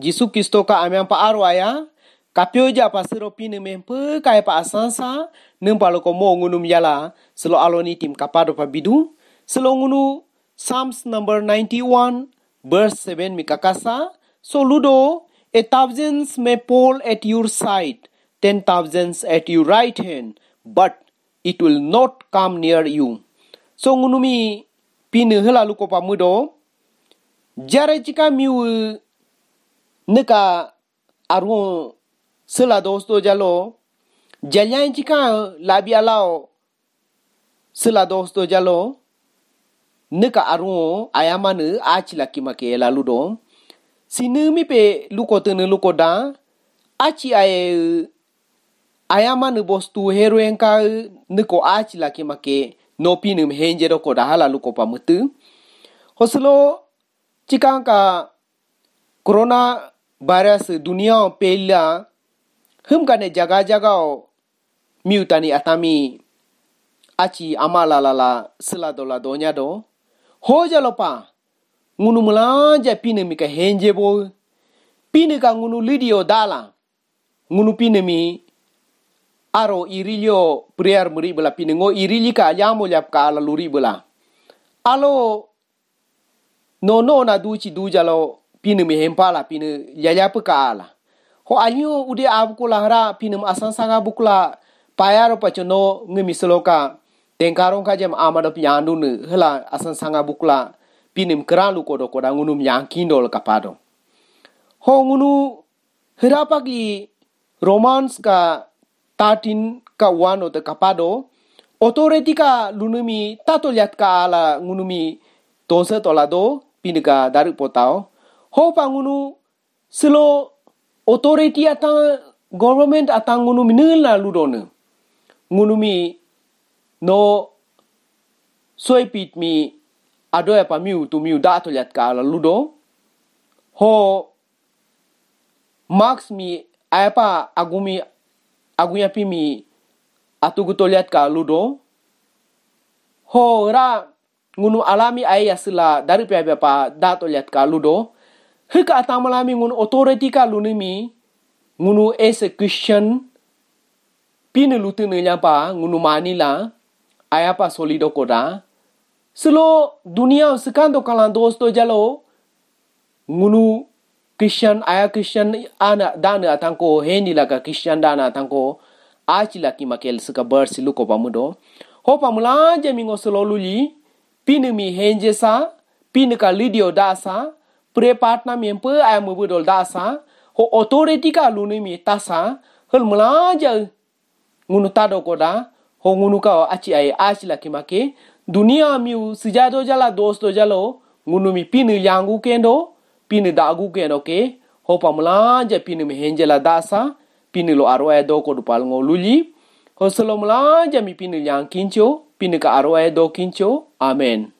Jisu Kristo ka amian pa arwaya, kapio ja pa siropi ne men pe e pa asansa, nem pa loko mo ngunum yala, selo aloni tim kapado pa bidu, selo ngunu Psalms number 91 verse 7 mi kakasa, so ludo a thousands may fall at your side, ten thousands at your right hand, but it will not come near you. So ngunumi pinu helalu luko pa mudo, jare chika miu nika arun sila dosto jalo jalyan chika labi alao sila dosto jalo nika arun ayamanu achila kimake laludo sinu mipe luko tene luko da achi aye ayamanu bostu heroen ka niko achila kimake no pinum henjero ko da hala luko pamutu hoslo chikang ka corona virus dunia pela hum kane jaga jaga mutani atami achi amala la la sila do la donya do ho jalo pa ngunu mula ja pine mi ka henje bo pine ka ngunu lidio dala ngunu pine mi aro irilio prayer muri bala pine ngo irili ka yamo yap ka la luri bala alo no no na du chi du jalo pinu mi la pinu yaya puka ala ho udi ude abukula hara pina asan saga bukula payaro pachono ngemi seloka tengkarong ka amadop yandu hela asan sanga bukla pinim keralu kodo koda ngunum yang kindol kapado ho ngunu hirapagi romanska romans ka tatin ka wano te kapado otoreti ka lunumi tato ka ala ngunumi tonse tolado ka dari potao ho pangunu selo authority atang government atang ngunu minel la ludone ngunu mi no soy pit mi ado ya pamiu tu miu da to yat kala ludo ho max mi apa agumi agunya pi mi atugu to yat kala ludo ho ra ngunu alami ayasila dari pe pa da to kala ludo heka atamalami ngun authority ka lunimi ngunu as pina christian pin lutene nyapa ngunu manila ayapa solido koda selo dunia sekando kalan dosto jalo ngunu christian aya christian ana dana atangko heni ka christian dana atangko achi laki makel seka bersi luko pamudo ho pamula jamingo selo luli pina mi sa, pina ka lidio dasa pre part na mien pe ai mu da sa ho authority ka lu ni mi ta sa hel mla ja ngunu ta do ko da ho ngunu ka achi ai achi la ki ma ke dunia mi u sija do jala dos do jalo ngunu mi pinu yangu kendo pinu da gu kendo ke ho pa mla ja dasa, mi la da sa lo aro ai do ko du pal ngo li ho selo mla ja mi pinu yang kincho pinu ka aro ai do kincho amen